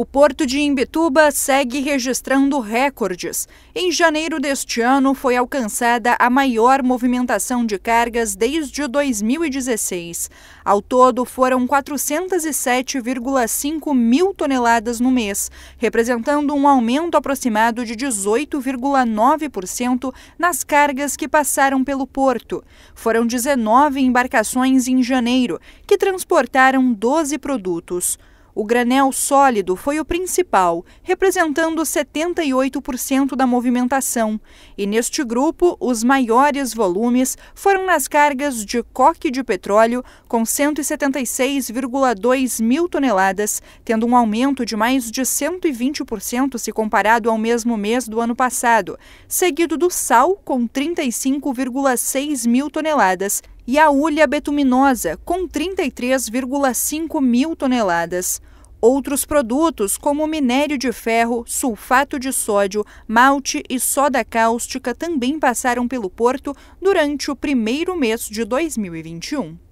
O porto de Imbituba segue registrando recordes. Em janeiro deste ano, foi alcançada a maior movimentação de cargas desde 2016. Ao todo, foram 407,5 mil toneladas no mês, representando um aumento aproximado de 18,9% nas cargas que passaram pelo porto. Foram 19 embarcações em janeiro, que transportaram 12 produtos. O granel sólido foi o principal, representando 78% da movimentação, e neste grupo os maiores volumes foram nas cargas de coque de petróleo, com 176,2 mil toneladas, tendo um aumento de mais de 120% se comparado ao mesmo mês do ano passado, seguido do sal, com 35,6 mil toneladas, e a ulha betuminosa, com 33,5 mil toneladas. Outros produtos, como minério de ferro, sulfato de sódio, malte e soda cáustica, também passaram pelo porto durante o primeiro mês de 2021.